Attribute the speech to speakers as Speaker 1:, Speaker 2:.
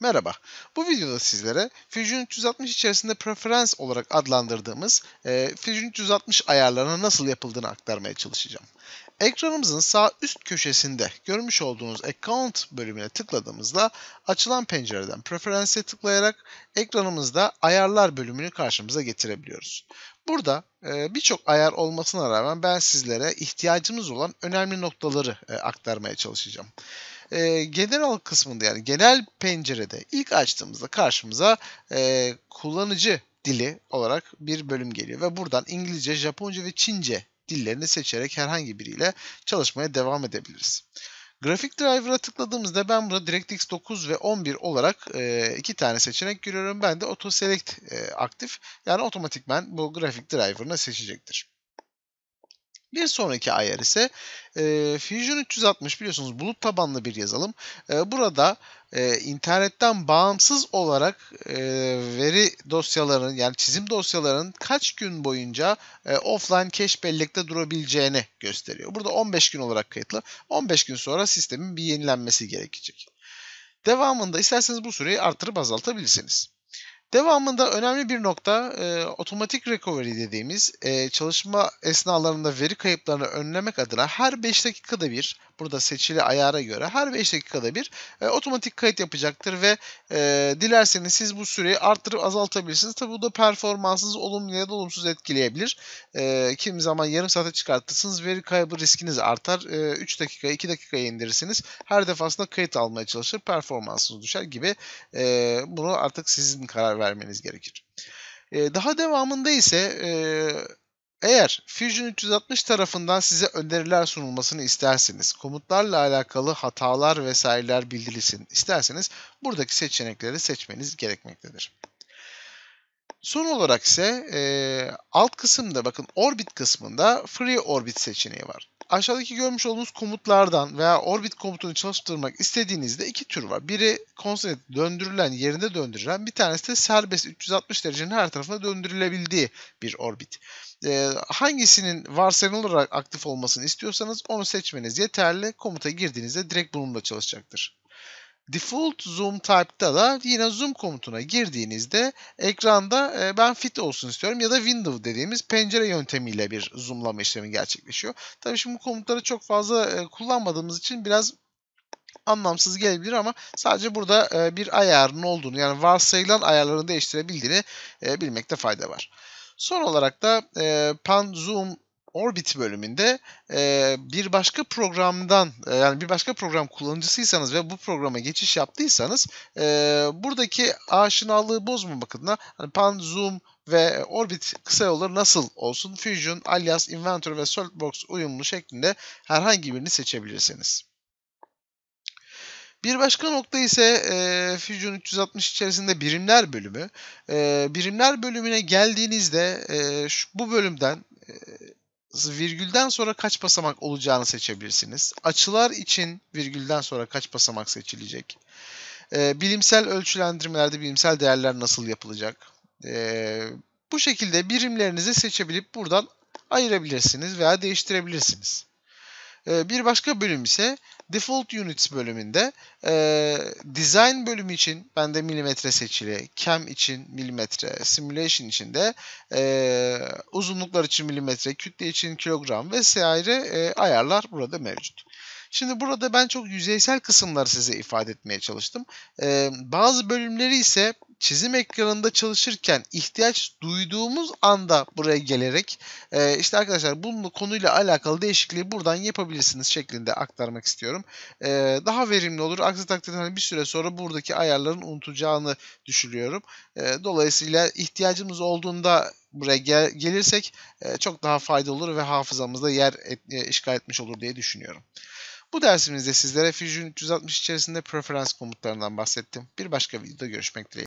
Speaker 1: Merhaba. Bu videoda sizlere Fusion 360 içerisinde preferans olarak adlandırdığımız e, Fusion 360 ayarlarına nasıl yapıldığını aktarmaya çalışacağım. Ekranımızın sağ üst köşesinde görmüş olduğunuz Account bölümüne tıkladığımızda açılan pencereden Preference'e tıklayarak ekranımızda Ayarlar bölümünü karşımıza getirebiliyoruz. Burada e, birçok ayar olmasına rağmen ben sizlere ihtiyacımız olan önemli noktaları e, aktarmaya çalışacağım e, general kısmında yani genel pencerede ilk açtığımızda karşımıza e, kullanıcı dili olarak bir bölüm geliyor ve buradan İngilizce, Japonca ve Çince dillerini seçerek herhangi biriyle çalışmaya devam edebiliriz. Grafik Driver'a tıkladığımızda ben burada DirectX 9 ve 11 olarak e, iki tane seçenek görüyorum. Ben de Auto Select e, aktif. Yani otomatikmen bu Grafik Driver'ını seçecektir. Bir sonraki ayar ise e, Fusion 360 biliyorsunuz bulut tabanlı bir yazılım. E, burada e, internetten bağımsız olarak e, veri dosyalarının yani çizim dosyalarının kaç gün boyunca e, offline cache bellekte durabileceğini gösteriyor. Burada 15 gün olarak kayıtlı. 15 gün sonra sistemin bir yenilenmesi gerekecek. Devamında isterseniz bu süreyi artırıp azaltabilirsiniz. Devamında önemli bir nokta e, otomatik recovery dediğimiz e, çalışma esnalarında veri kayıplarını önlemek adına her 5 dakikada bir burada seçili ayara göre her 5 dakikada bir e, otomatik kayıt yapacaktır ve e, dilerseniz siz bu süreyi arttırıp azaltabilirsiniz. Tabi bu da performansınızı olumlu ya da olumsuz etkileyebilir. E, kimi zaman yarım saate çıkartırsınız veri kaybı riskiniz artar. E, 3 dakika 2 dakika indirirsiniz. Her defasında kayıt almaya çalışır performansınız düşer gibi e, bunu artık sizin karar vermeniz gerekir. E, daha devamında ise e, eğer Fusion 360 tarafından size öneriler sunulmasını isterseniz, komutlarla alakalı hatalar vesaireler bildirilsin isterseniz buradaki seçenekleri seçmeniz gerekmektedir. Son olarak ise e, alt kısımda bakın orbit kısmında free orbit seçeneği var. Aşağıdaki görmüş olduğunuz komutlardan veya orbit komutunu çalıştırmak istediğinizde iki tür var. Biri konsept döndürülen, yerinde döndürülen, bir tanesi de serbest 360 derecenin her tarafına döndürülebildiği bir orbit. Ee, hangisinin varsayılan olarak aktif olmasını istiyorsanız onu seçmeniz yeterli. Komuta girdiğinizde direkt bununla çalışacaktır. Default zoom type'da da yine zoom komutuna girdiğinizde ekranda e, ben fit olsun istiyorum ya da window dediğimiz pencere yöntemiyle bir zoomlama işlemi gerçekleşiyor. Tabii şimdi bu komutları çok fazla e, kullanmadığımız için biraz anlamsız gelebilir ama sadece burada e, bir ayarın olduğunu yani varsayılan ayarlarını değiştirebildiğini e, bilmekte fayda var. Son olarak da e, pan zoom Orbit bölümünde e, bir başka programdan e, yani bir başka program kullanıcısıysanız ve bu programa geçiş yaptıysanız e, buradaki aşinalığı bozmamak adına hani pan, zoom, ve Orbit kısa yolları nasıl olsun? Fusion, Alias, Inventor ve Saltbox uyumlu şeklinde herhangi birini seçebilirsiniz. Bir başka nokta ise e, Fusion 360 içerisinde birimler bölümü. E, birimler bölümüne geldiğinizde e, şu, bu bölümden e, virgülden sonra kaç basamak olacağını seçebilirsiniz. Açılar için virgülden sonra kaç basamak seçilecek? Ee, bilimsel ölçülendirmelerde bilimsel değerler nasıl yapılacak? Ee, bu şekilde birimlerinizi seçebilip buradan ayırabilirsiniz veya değiştirebilirsiniz. Ee, bir başka bölüm ise Default Units bölümünde e, Design bölümü için bende milimetre seçili, Cam için milimetre, Simulation için de e, uzunluklar için milimetre, kütle için kilogram vesaire e, ayarlar burada mevcut. Şimdi burada ben çok yüzeysel kısımları size ifade etmeye çalıştım. Ee, bazı bölümleri ise çizim ekranında çalışırken ihtiyaç duyduğumuz anda buraya gelerek e, işte arkadaşlar bunun konuyla alakalı değişikliği buradan yapabilirsiniz şeklinde aktarmak istiyorum. E, daha verimli olur. Aksi takdirde hani bir süre sonra buradaki ayarların unutacağını düşünüyorum. E, dolayısıyla ihtiyacımız olduğunda buraya gel gelirsek e, çok daha faydalı olur ve hafızamızda yer et, e, işgal etmiş olur diye düşünüyorum. Bu dersimizde sizlere Fusion 360 içerisinde preferans komutlarından bahsettim. Bir başka videoda görüşmek dileğiyle.